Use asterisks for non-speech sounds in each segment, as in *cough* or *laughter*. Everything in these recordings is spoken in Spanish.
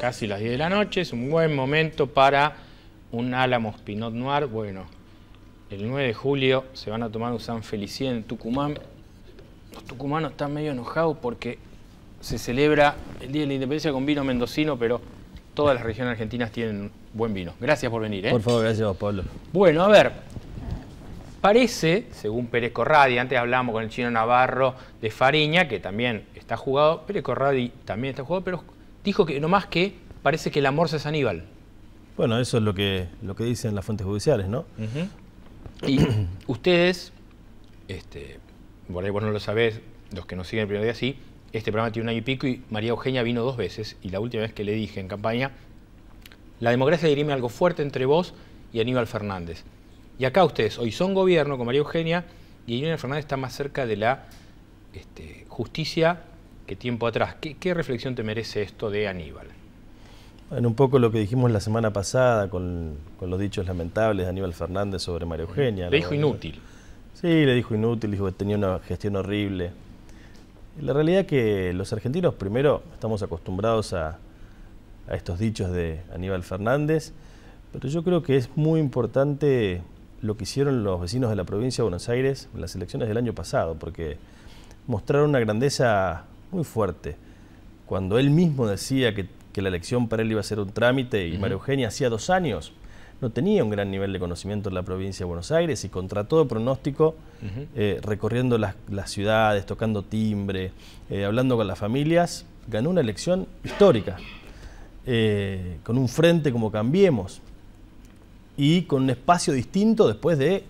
casi las 10 de la noche, es un buen momento para un Álamos Pinot Noir. Bueno, el 9 de julio se van a tomar un San Felicien en Tucumán. Los tucumanos están medio enojados porque se celebra el Día de la Independencia con vino mendocino, pero todas las regiones argentinas tienen buen vino. Gracias por venir. ¿eh? Por favor, gracias a vos, Pablo. Bueno, a ver, Parece, según Pérez Corradi, antes hablamos con el chino Navarro de Fariña, que también está jugado, Pérez Corradi también está jugado, pero dijo que nomás que parece que el amor es Aníbal. Bueno, eso es lo que, lo que dicen las fuentes judiciales, ¿no? Y *clears throat* ustedes, este, por ahí vos no lo sabés, los que nos siguen el primer día sí, este programa tiene un año y pico y María Eugenia vino dos veces y la última vez que le dije en campaña, la democracia dirime algo fuerte entre vos y Aníbal Fernández. Y acá ustedes hoy son gobierno con María Eugenia y Aníbal Fernández está más cerca de la este, justicia tiempo atrás. ¿Qué, reflexión te merece esto de Aníbal? Bueno, un poco lo que dijimos la semana pasada con, los dichos lamentables de Aníbal Fernández sobre María Eugenia. Le dijo inútil. Sí, le dijo inútil, dijo que tenía una gestión horrible. La realidad es que los argentinos, primero, estamos acostumbrados a, a estos dichos de Aníbal Fernández, pero yo creo que es muy importante lo que hicieron los vecinos de la provincia de Buenos Aires en las elecciones del año pasado, porque mostraron una grandeza muy fuerte, cuando él mismo decía que, la elección para él iba a ser un trámite y María Eugenia hacía dos años no tenía un gran nivel de conocimiento en la provincia de Buenos Aires y contra todo pronóstico, eh, recorriendo las, ciudades, tocando timbre, eh, hablando con las familias, ganó una elección histórica, eh, con un frente como Cambiemos y con un espacio distinto después de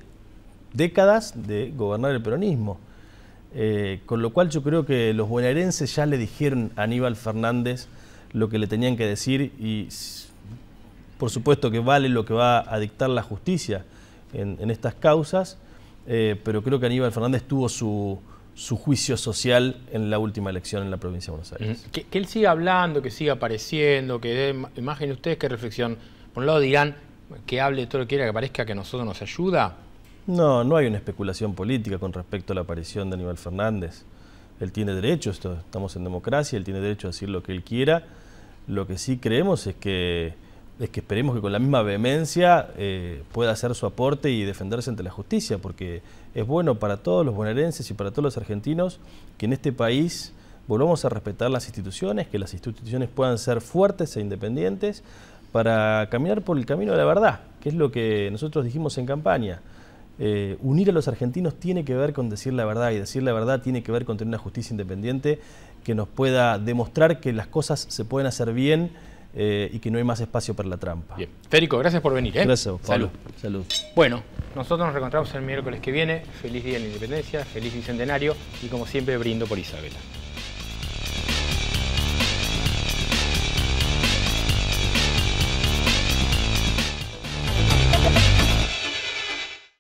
décadas de gobernar el peronismo. Eh, con lo cual yo creo que los bonaerenses ya le dijeron a Aníbal Fernández lo que le tenían que decir y por supuesto que vale lo que va a dictar la justicia en, estas causas, eh, pero creo que Aníbal Fernández tuvo su, juicio social en la última elección en la provincia de Buenos Aires. Mm, que, él siga hablando, que siga apareciendo, que dé imagen ustedes, qué reflexión. Por un lado dirán que hable todo lo que quiera, que parezca que nosotros nos ayuda, no, no hay una especulación política con respecto a la aparición de Aníbal Fernández. Él tiene derecho, estamos en democracia, él tiene derecho a decir lo que él quiera. Lo que sí creemos es que, es que esperemos que con la misma vehemencia eh, pueda hacer su aporte y defenderse ante la justicia, porque es bueno para todos los bonaerenses y para todos los argentinos que en este país volvamos a respetar las instituciones, que las instituciones puedan ser fuertes e independientes para caminar por el camino de la verdad, que es lo que nosotros dijimos en campaña. Eh, unir a los argentinos tiene que ver con decir la verdad y decir la verdad tiene que ver con tener una justicia independiente que nos pueda demostrar que las cosas se pueden hacer bien eh, y que no hay más espacio para la trampa. Bien. Federico, gracias por venir. ¿eh? Gracias, Salud. Salud. Bueno, nosotros nos reencontramos el miércoles que viene. Feliz Día de la Independencia, feliz Bicentenario y como siempre brindo por Isabela.